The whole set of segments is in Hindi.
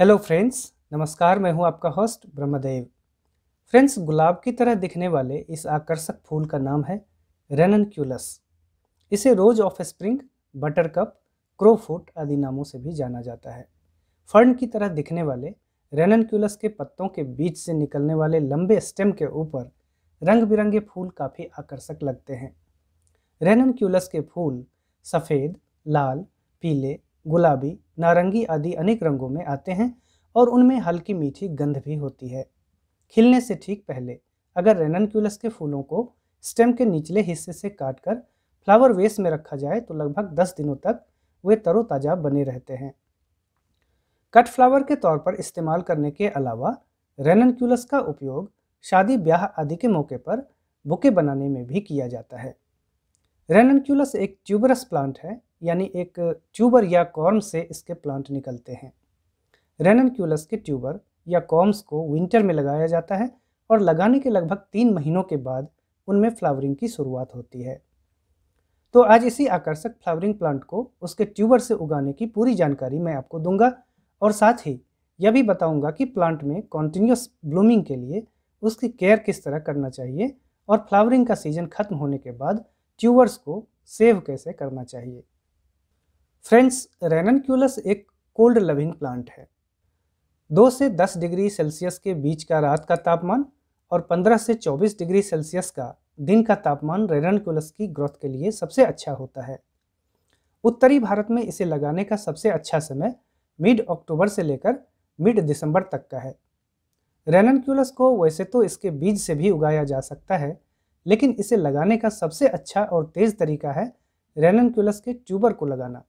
हेलो फ्रेंड्स नमस्कार मैं हूं आपका होस्ट ब्रह्मदेव फ्रेंड्स गुलाब की तरह दिखने वाले इस आकर्षक फूल का नाम है रेननक्यूलस इसे rose of spring buttercup crowfoot आदि नामों से भी जाना जाता है फर्न की तरह दिखने वाले रेननक्यूलस के पत्तों के बीच से निकलने वाले लंबे स्टेम के ऊपर रंग बिरंगे फूल काफ़ी आकर्षक लगते हैं रेननक्यूलस के फूल सफ़ेद लाल पीले गुलाबी नारंगी आदि अनेक रंगों में आते हैं और उनमें हल्की मीठी गंध भी होती है खिलने से ठीक पहले अगर रेननक्यूलस के फूलों को स्टेम के निचले हिस्से से काटकर फ्लावर वेस में रखा जाए तो लगभग 10 दिनों तक वे तरोताजा बने रहते हैं कट फ्लावर के तौर पर इस्तेमाल करने के अलावा रेननक्यूलस का उपयोग शादी ब्याह आदि के मौके पर बुके बनाने में भी किया जाता है रेननक्यूलस एक ट्यूबरस प्लांट है यानी एक ट्यूबर या कॉर्म से इसके प्लांट निकलते हैं रेननक्यूलस के ट्यूबर या कॉर्म्स को विंटर में लगाया जाता है और लगाने के लगभग तीन महीनों के बाद उनमें फ्लावरिंग की शुरुआत होती है तो आज इसी आकर्षक फ्लावरिंग प्लांट को उसके ट्यूबर से उगाने की पूरी जानकारी मैं आपको दूंगा और साथ ही यह भी बताऊंगा कि प्लांट में कॉन्टिन्यूस ब्लूमिंग के लिए उसकी केयर किस तरह करना चाहिए और फ्लावरिंग का सीजन खत्म होने के बाद ट्यूबर्स को सेव कैसे करना चाहिए फ्रेंड्स रेननक्यूलस एक कोल्ड लविंग प्लांट है दो से दस डिग्री सेल्सियस के बीच का रात का तापमान और पंद्रह से चौबीस डिग्री सेल्सियस का दिन का तापमान रेननक्यूलस की ग्रोथ के लिए सबसे अच्छा होता है उत्तरी भारत में इसे लगाने का सबसे अच्छा समय मिड अक्टूबर से लेकर मिड दिसंबर तक का है रेननक्यूलस को वैसे तो इसके बीज से भी उगाया जा सकता है लेकिन इसे लगाने का सबसे अच्छा और तेज़ तरीका है रेननक्यूलस के ट्यूबर को लगाना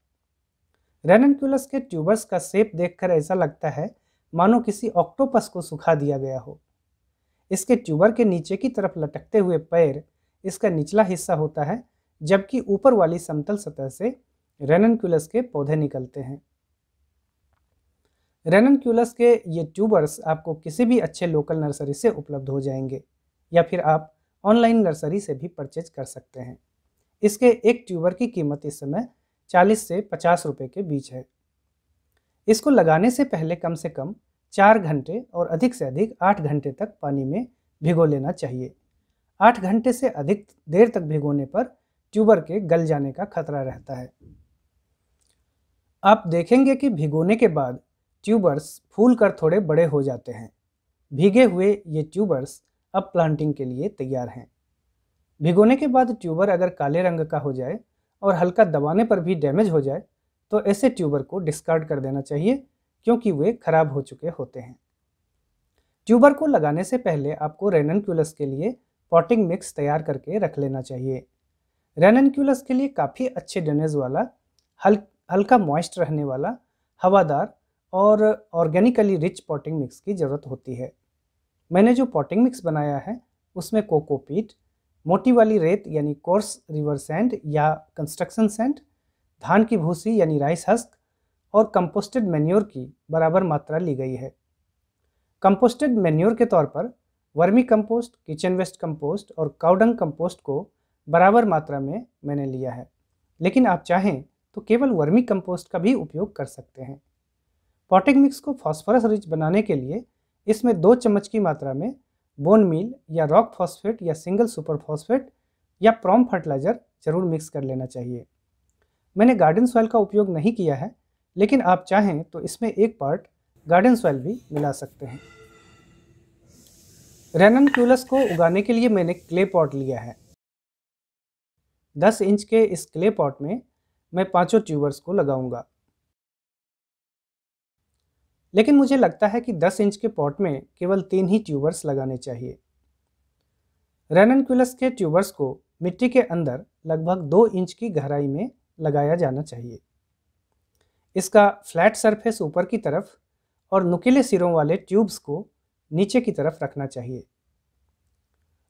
रेनक्यूलस के ट्यूबर्स का सेप देखकर ऐसा लगता है मानो किसी ऑक्टोपस को सुखा दिया गया हो इसके ट्यूबर के नीचे की तरफ लटकते हुए पैर इसका निचला हिस्सा होता है जबकि ऊपर वाली समतल सतह से रेनक्यूलस के पौधे निकलते हैं रेनक्यूलस के ये ट्यूबर्स आपको किसी भी अच्छे लोकल नर्सरी से उपलब्ध हो जाएंगे या फिर आप ऑनलाइन नर्सरी से भी परचेज कर सकते हैं इसके एक ट्यूबर की कीमत इस समय चालीस से पचास रुपये के बीच है इसको लगाने से पहले कम से कम चार घंटे और अधिक से अधिक आठ घंटे तक पानी में भिगो लेना चाहिए आठ घंटे से अधिक देर तक भिगोने पर ट्यूबर के गल जाने का खतरा रहता है आप देखेंगे कि भिगोने के बाद ट्यूबर्स फूल कर थोड़े बड़े हो जाते हैं भीगे हुए ये ट्यूबर्स अब प्लांटिंग के लिए तैयार हैं भिगोने के बाद ट्यूबर अगर काले रंग का हो जाए और हल्का दबाने पर भी डैमेज हो जाए तो ऐसे ट्यूबर को डिस्कार्ड कर देना चाहिए क्योंकि वे खराब हो चुके होते हैं ट्यूबर को लगाने से पहले आपको रेननक्यूलस के लिए पॉटिंग मिक्स तैयार करके रख लेना चाहिए रेननक्यूलस के लिए काफ़ी अच्छे डनेज वाला हल हल्का मॉइस्ट रहने वाला हवादार और ऑर्गेनिकली रिच पॉटिंग मिक्स की ज़रूरत होती है मैंने जो पॉटिंग मिक्स बनाया है उसमें कोकोपीट मोटी वाली रेत यानी कोर्स रिवर सैंड या कंस्ट्रक्शन सैंड धान की भूसी यानी राइस हस्क और कंपोस्टेड मेन्योर की बराबर मात्रा ली गई है कंपोस्टेड मेन्योर के तौर पर vermi compost kitchen waste compost और काउडंग कंपोस्ट को बराबर मात्रा में मैंने लिया है लेकिन आप चाहें तो केवल वर्मी कंपोस्ट का भी उपयोग कर सकते हैं पॉटिंग मिक्स को फॉस्फोरस रिच बनाने के लिए इसमें दो चम्मच की मात्रा में बोन मील या रॉक फॉस्फेट या सिंगल सुपर फॉस्फेट या प्रॉम फर्टिलाइज़र ज़रूर मिक्स कर लेना चाहिए मैंने गार्डन सॉइल का उपयोग नहीं किया है लेकिन आप चाहें तो इसमें एक पार्ट गार्डन सॉइल भी मिला सकते हैं क्यूलस को उगाने के लिए मैंने क्ले पॉट लिया है 10 इंच के इस क्ले पॉट में मैं पांचों ट्यूबर्स को लगाऊंगा लेकिन मुझे लगता है कि 10 इंच के पॉट में केवल तीन ही ट्यूबर्स लगाने चाहिए रेननक्यूलस के ट्यूबर्स को मिट्टी के अंदर लगभग दो इंच की गहराई में लगाया जाना चाहिए इसका फ्लैट सरफेस ऊपर की तरफ और नुकीले सिरों वाले ट्यूब्स को नीचे की तरफ रखना चाहिए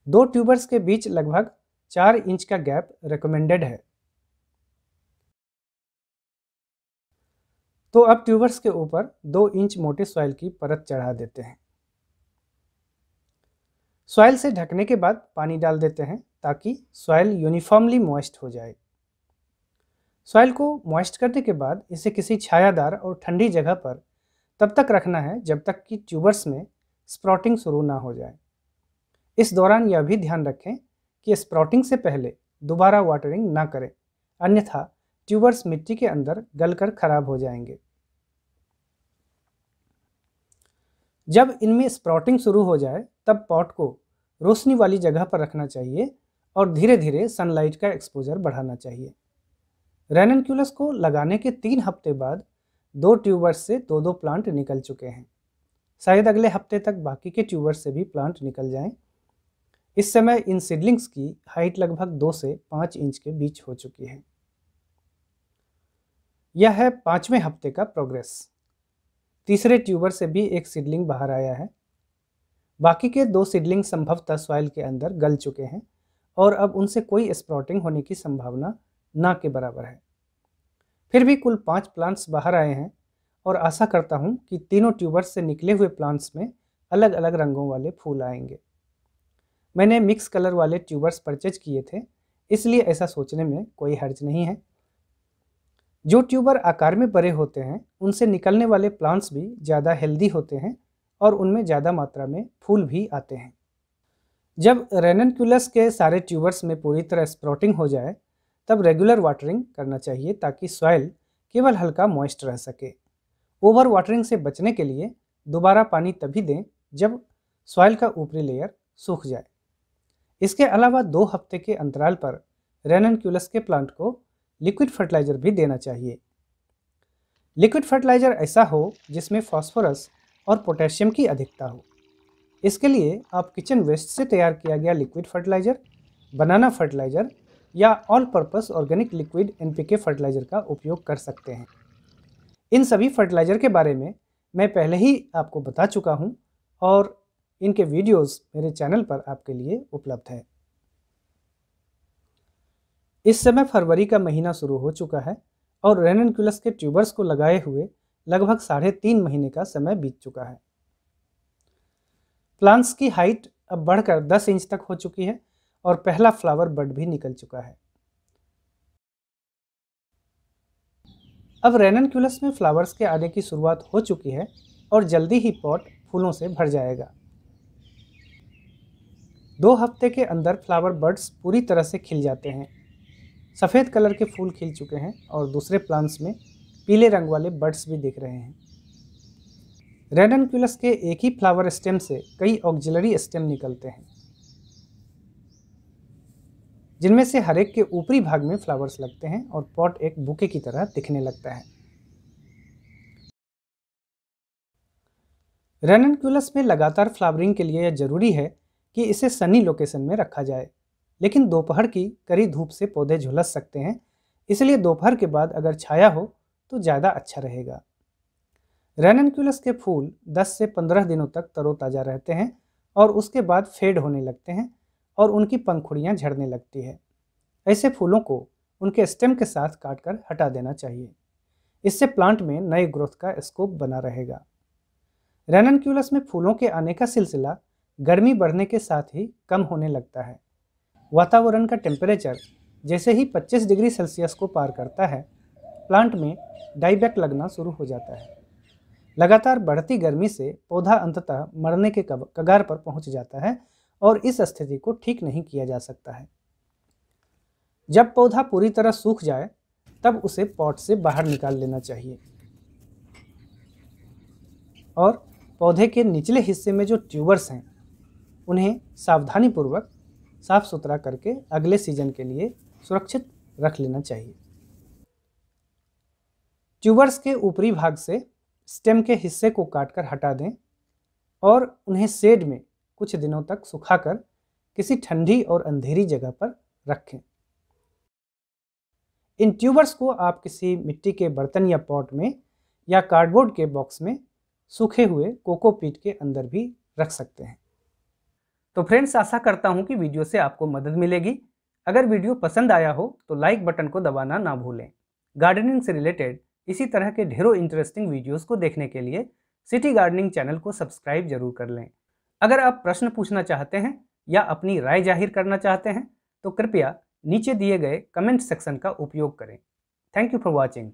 दो ट्यूबर्स के बीच लगभग चार इंच का गैप रिकमेंडेड है तो अब ट्यूबर्स के ऊपर दो इंच मोटे सॉइल की परत चढ़ा देते हैं सॉइल से ढकने के बाद पानी डाल देते हैं ताकि सॉइल यूनिफॉर्मली मॉइस्ट हो जाए सॉइल को मॉइस्ट करने के बाद इसे किसी छायादार और ठंडी जगह पर तब तक रखना है जब तक कि ट्यूबर्स में स्प्रॉटिंग शुरू ना हो जाए इस दौरान यह भी ध्यान रखें कि स्प्रॉटिंग से पहले दोबारा वाटरिंग ना करें अन्यथा ट्यूबर्स मिट्टी के अंदर गलकर खराब हो जाएंगे जब इनमें स्प्रॉटिंग शुरू हो जाए तब पॉट को रोशनी वाली जगह पर रखना चाहिए और धीरे धीरे सनलाइट का एक्सपोजर बढ़ाना चाहिए रेननक्यूलस को लगाने के तीन हफ्ते बाद दो ट्यूबर्स से दो दो प्लांट निकल चुके हैं शायद अगले हफ्ते तक बाकी के ट्यूबर्स से भी प्लांट निकल जाएं। इस समय इन सीडलिंग्स की हाइट लगभग दो से पाँच इंच के बीच हो चुकी है यह है पाँचवें हफ्ते का प्रोग्रेस तीसरे ट्यूबर से भी एक सिडलिंग बाहर आया है बाकी के दो सिडलिंग संभवतः सॉइल के अंदर गल चुके हैं और अब उनसे कोई स्प्रॉटिंग होने की संभावना ना के बराबर है फिर भी कुल पाँच प्लांट्स बाहर आए हैं और आशा करता हूँ कि तीनों ट्यूबर्स से निकले हुए प्लांट्स में अलग अलग रंगों वाले फूल आएंगे मैंने मिक्स कलर वाले ट्यूबर्स परचेज किए थे इसलिए ऐसा सोचने में कोई हर्ज नहीं है जो ट्यूबर आकार में बड़े होते हैं उनसे निकलने वाले प्लांट्स भी ज़्यादा हेल्दी होते हैं और उनमें ज़्यादा मात्रा में फूल भी आते हैं जब रेननक्यूलस के सारे ट्यूबर्स में पूरी तरह स्प्रोटिंग हो जाए तब रेगुलर वाटरिंग करना चाहिए ताकि सॉयल केवल हल्का मॉइस्ट रह सके ओवर वाटरिंग से बचने के लिए दोबारा पानी तभी दें जब सॉयल का ऊपरी लेयर सूख जाए इसके अलावा दो हफ्ते के अंतराल पर रेननक्यूलस के प्लांट को लिक्विड फर्टिलाइज़र भी देना चाहिए लिक्विड फर्टिलाइज़र ऐसा हो जिसमें फॉस्फोरस और पोटेशियम की अधिकता हो इसके लिए आप किचन वेस्ट से तैयार किया गया लिक्विड फर्टिलाइज़र बनाना फर्टिलाइज़र या all purpose organic liquid NPK fertiliser का उपयोग कर सकते हैं इन सभी फर्टिलाइज़र के बारे में मैं पहले ही आपको बता चुका हूँ और इनके वीडियोस मेरे चैनल पर आपके लिए उपलब्ध हैं इस समय फरवरी का महीना शुरू हो चुका है और रेननक्यूलस के ट्यूबर्स को लगाए हुए लगभग साढ़े तीन महीने का समय बीत चुका है प्लांट्स की हाइट अब बढ़कर 10 इंच तक हो चुकी है और पहला फ्लावर बड भी निकल चुका है अब रेननक्यूलस में फ्लावर्स के आने की शुरुआत हो चुकी है और जल्दी ही पॉट फूलों से भर जाएगा दो हफ्ते के अंदर फ्लावर बर्ड्स पूरी तरह से खिल जाते हैं सफ़ेद कलर के फूल खिल चुके हैं और दूसरे प्लांट्स में पीले रंग वाले बर्ड्स भी दिख रहे हैं रेडनक्यूलस के एक ही फ्लावर स्टेम से कई ऑक्जिलरी स्टेम निकलते हैं जिनमें से हर एक के ऊपरी भाग में फ्लावर्स लगते हैं और पॉट एक बुके की तरह दिखने लगता है रेननक्यूलस में लगातार फ्लावरिंग के लिए यह जरूरी है कि इसे सनी लोकेशन में रखा जाए लेकिन दोपहर की कड़ी धूप से पौधे झुलस सकते हैं इसलिए दोपहर के बाद अगर छाया हो तो ज़्यादा अच्छा रहेगा रेननक्यूलस के फूल 10 से 15 दिनों तक तरोताज़ा रहते हैं और उसके बाद फेड होने लगते हैं और उनकी पंखुड़ियाँ झड़ने लगती है ऐसे फूलों को उनके स्टेम के साथ काटकर हटा देना चाहिए इससे प्लांट में नए ग्रोथ का स्कोप बना रहेगा रेननक्यूलस में फूलों के आने का सिलसिला गर्मी बढ़ने के साथ ही कम होने लगता है वातावरण का टेम्परेचर जैसे ही 25 डिग्री सेल्सियस को पार करता है प्लांट में डाईबैक लगना शुरू हो जाता है लगातार बढ़ती गर्मी से पौधा अंततः मरने के कगार पर पहुंच जाता है और इस स्थिति को ठीक नहीं किया जा सकता है जब पौधा पूरी तरह सूख जाए तब उसे पॉट से बाहर निकाल लेना चाहिए और पौधे के निचले हिस्से में जो ट्यूबर्स हैं उन्हें सावधानीपूर्वक साफ़ सुथरा करके अगले सीजन के लिए सुरक्षित रख लेना चाहिए ट्यूबर्स के ऊपरी भाग से स्टेम के हिस्से को काटकर हटा दें और उन्हें सेड में कुछ दिनों तक सुखाकर किसी ठंडी और अंधेरी जगह पर रखें इन ट्यूबर्स को आप किसी मिट्टी के बर्तन या पॉट में या कार्डबोर्ड के बॉक्स में सूखे हुए कोकोपीट के अंदर भी रख सकते हैं तो फ्रेंड्स आशा करता हूँ कि वीडियो से आपको मदद मिलेगी अगर वीडियो पसंद आया हो तो लाइक बटन को दबाना ना भूलें गार्डनिंग से रिलेटेड इसी तरह के ढेरों इंटरेस्टिंग वीडियोस को देखने के लिए सिटी गार्डनिंग चैनल को सब्सक्राइब जरूर कर लें अगर आप प्रश्न पूछना चाहते हैं या अपनी राय जाहिर करना चाहते हैं तो कृपया नीचे दिए गए कमेंट सेक्शन का उपयोग करें थैंक यू फॉर वॉचिंग